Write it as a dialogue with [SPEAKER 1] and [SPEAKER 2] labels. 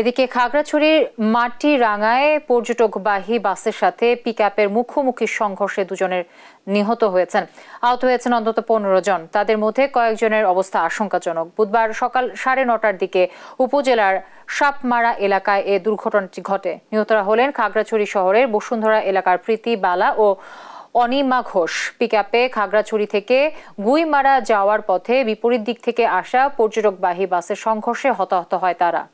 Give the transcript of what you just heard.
[SPEAKER 1] এদিকে খাগড়াছড়ির মাটিরাঙ্গায় পর্যটকবাহী বাসের সাথে পিকআপের মুখোমুখি সংঘর্ষে দুজনের নিহত হয়েছেন আহত হয়েছেন অন্তত পনেরো জন তাদের মধ্যে কয়েকজনের অবস্থা আশঙ্কাজনক বুধবার সকাল সাড়ে নটার দিকে উপজেলার সাপমারা এলাকায় এ দুর্ঘটনাটি ঘটে নিহতরা হলেন খাগড়াছড়ি শহরের বসুন্ধরা এলাকার প্রীতি বালা ও অনিমা ঘোষ পিকআপে খাগড়াছড়ি থেকে গুইমারা যাওয়ার পথে বিপরীত দিক থেকে আসা পর্যটকবাহী বাসের সংঘর্ষে হতাহত হয় তারা